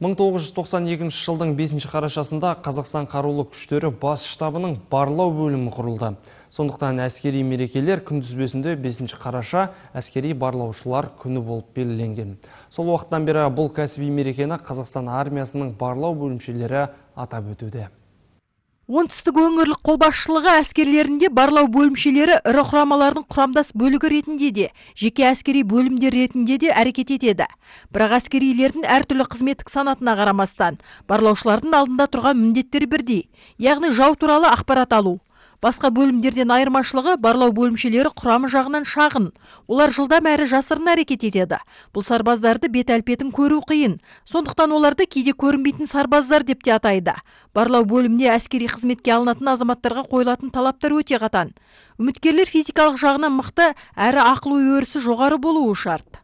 1992 жылдың 5 қарашасында Қазақстан қарулы күштері бас штабының барлау бөлімі құрылды. Сондықтан әскери мерекелер күндізбесінде 5 қараша әскери барлаушылар күні болып белгіленген. Сол уақыттан бері бұл кәсіби мерекені Қазақстан армиясының барлау бөлімшелері атап өтуде оңтүстік өңірлік қолбасшылығы әскерлерінде барлау бөлімшелері ірі құрамалардың құрамдас бөлігі ретінде де жеке әскери бөлімдер ретінде де әрекет етеді бірақ әскерилердің әртүрлі қызметтік санатына қарамастан барлаушылардың алдында тұрған міндеттер бірдей яғни жау туралы ақпарат алу басқа бөлімдерден айырмашылығы барлау бөлімшелері құрамы жағынан шағын олар жылдам әрі жасырын әрекет етеді бұл сарбаздарды бет әлпетін көру қиын сондықтан оларды кейде көрінбейтін сарбаздар деп те атайды барлау бөліміне әскери қызметке алынатын азаматтарға қойылатын талаптар өте қатаң үміткерлер физикалық жағынан мықты әрі ақыл ой өрісі жоғары болуы шарт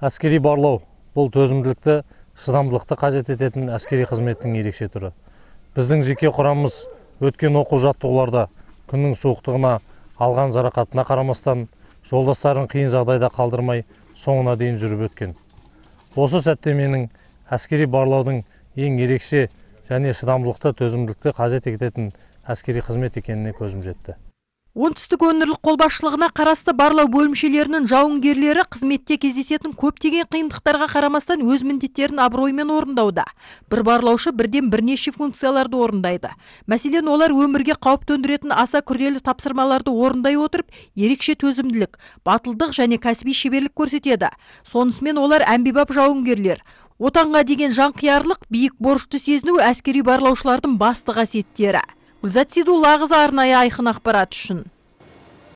әскери барлау бұл төзімділікті шыдамдылықты қажет ететін әскери қызметтің ерекше түрі біздің жеке құрамымыз өткен оқу жаттығуларда күннің суықтығына алған жарақатына қарамастан жолдастарын қиын жағдайда қалдырмай соңына дейін жүріп өткен осы сәтте менің әскери барлаудың ең ерекше және шыдамдылықты төзімділікті қажет ететін әскери қызмет екеніне көзім жетті оңтүстік өңірлік қолбасшылығына қарасты барлау бөлімшелерінің жауынгерлері қызметте кездесетін көптеген қиындықтарға қарамастан өз міндеттерін абыроймен орындауда бір барлаушы бірден бірнеше функцияларды орындайды мәселен олар өмірге қауіп төндіретін аса күрделі тапсырмаларды орындай отырып ерекше төзімділік батылдық және кәсіби шеберлік көрсетеді сонысымен олар әмбебап жауынгерлер отанға деген жанқиярлық биік борышты сезіну әскери барлаушылардың басты қасиеттері гүлзат сейдуллақызы арнайы айқын ақпарат үшін